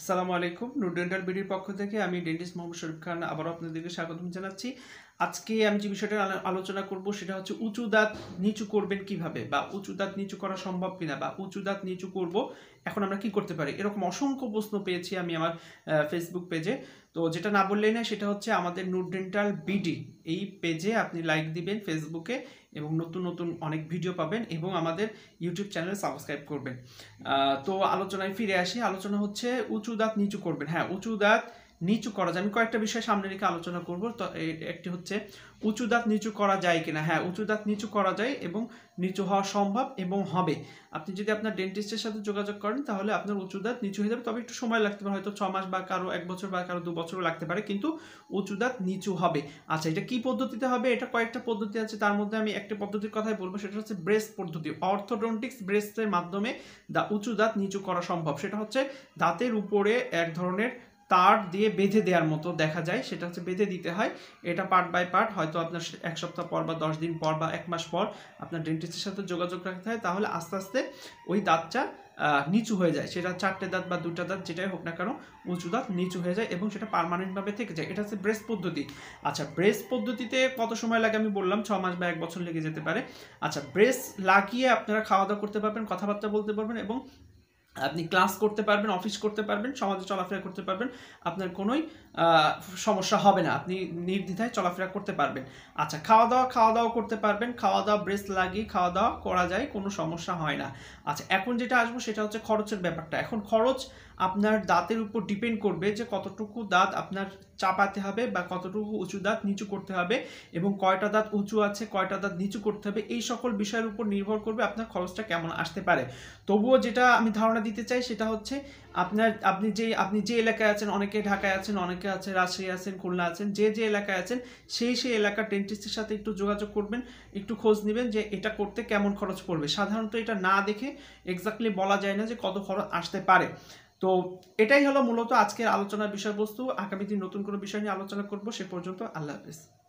আসসালামু আলাইকুম নুডেন্টাল বিডির পক্ষ থেকে আমি ডেন্টিস্ট মোহাম্মদ শরীফ খান আবারও আপনাদেরকে স্বাগতম জানাচ্ছি আজকে আমি যে বিষয়টা আলোচনা করব সেটা হচ্ছে উঁচু দাঁত নিচু করবেন কিভাবে বা উঁচু দাঁত নিচু করা সম্ভব কিনা বা উঁচু দাঁত নিচু করব এখন আমরা কি করতে পারি এরকম অসংখ্য প্রশ্ন পেয়েছি আমি আমার ফেসবুক পেজে তো যেটা না বললেই না সেটা হচ্ছে আমাদের ডেন্টাল বিডি এই পেজে আপনি লাইক দিবেন ফেসবুকে এবং নতুন নতুন অনেক ভিডিও পাবেন এবং আমাদের ইউটিউব চ্যানেল সাবস্ক্রাইব করবেন তো আলোচনায় ফিরে আসি আলোচনা হচ্ছে উঁচু দাঁত নিচু করবেন হ্যাঁ উঁচু দাঁত নিচু করা যায় আমি কয়েকটা বিষয় সামনে রেখে আলোচনা করব তো একটি হচ্ছে উঁচু দাঁত নিচু করা যায় কিনা হ্যাঁ উঁচু দাঁত নিচু করা যায় এবং নিচু হওয়া সম্ভব এবং হবে আপনি যদি আপনার ডেন্টিস্টের সাথে যোগাযোগ করেন তাহলে আপনার উঁচু দাঁত নিচু হয়ে যাবে তবে একটু সময় লাগতে পারে হয়তো ছ মাস বা কারো এক বছর বা কারো দু বছরও লাগতে পারে কিন্তু উঁচু দাঁত নিচু হবে আচ্ছা এটা কি পদ্ধতিতে হবে এটা কয়েকটা পদ্ধতি আছে তার মধ্যে আমি একটা পদ্ধতির কথাই বলবো সেটা হচ্ছে ব্রেস পদ্ধতি অর্থোডন্টিক্স ব্রেসের মাধ্যমে দা উঁচু দাঁত নিচু করা সম্ভব সেটা হচ্ছে দাঁতের উপরে এক ধরনের তার দিয়ে বেঁধে দেওয়ার মতো দেখা যায় সেটা হচ্ছে বেঁধে দিতে হয় এটা পার্ট বাই পার্ট হয়তো আপনার এক সপ্তাহ পর বা দশ দিন পর বা এক মাস পর আপনার ডেন্টিস্টের সাথে যোগাযোগ রাখতে হয় তাহলে আস্তে আস্তে ওই দাঁতটা নিচু হয়ে যায় সেটা চারটে দাঁত বা দুটা দাঁত যেটাই হোক না কেন উঁচু দাঁত নিচু হয়ে যায় এবং সেটা পারমানেন্টভাবে থেকে যায় এটা হচ্ছে ব্রেস পদ্ধতি আচ্ছা ব্রেস পদ্ধতিতে কত সময় লাগে আমি বললাম ছ মাস বা এক বছর লেগে যেতে পারে আচ্ছা ব্রেস লাগিয়ে আপনারা খাওয়া দাওয়া করতে পারবেন কথাবার্তা বলতে পারবেন এবং আপনি ক্লাস করতে পারবেন অফিস করতে পারবেন সমাজে চলাফেরা করতে পারবেন আপনার কোনোই সমস্যা হবে না আপনি নির্দ্বিধায় চলাফেরা করতে পারবেন আচ্ছা খাওয়া দাওয়া খাওয়া দাওয়া করতে পারবেন খাওয়া দাওয়া ব্রেস লাগিয়ে খাওয়া দাওয়া করা যায় কোনো সমস্যা হয় না আচ্ছা এখন যেটা আসবো সেটা হচ্ছে খরচের ব্যাপারটা এখন খরচ আপনার দাঁতের উপর ডিপেন্ড করবে যে কতটুকু দাঁত আপনার চাপাতে হবে বা কতটুকু উঁচু দাঁত নিচু করতে হবে এবং কয়টা দাঁত উঁচু আছে কয়টা দাঁত নিচু করতে হবে এই সকল বিষয়ের উপর নির্ভর করবে আপনার খরচটা কেমন আসতে পারে তবুও যেটা আমি ধারণা দিতে চাই সেটা হচ্ছে আপনার আপনি যে আপনি যে এলাকায় আছেন অনেকে ঢাকায় আছেন অনেকে আছে রাজশাহী আছেন খুলনা আছেন যে যে এলাকায় আছেন সেই সেই এলাকার ডেন্টিস্টের সাথে একটু যোগাযোগ করবেন একটু খোঁজ নেবেন যে এটা করতে কেমন খরচ পড়বে সাধারণত এটা না দেখে এক্স্যাক্টলি বলা যায় না যে কত খরচ আসতে পারে তো এটাই হলো মূলত আজকের আলোচনার বিষয়বস্তু আগামী দিন নতুন কোনো বিষয় নিয়ে আলোচনা করব সে পর্যন্ত আল্লাহ হাফিজ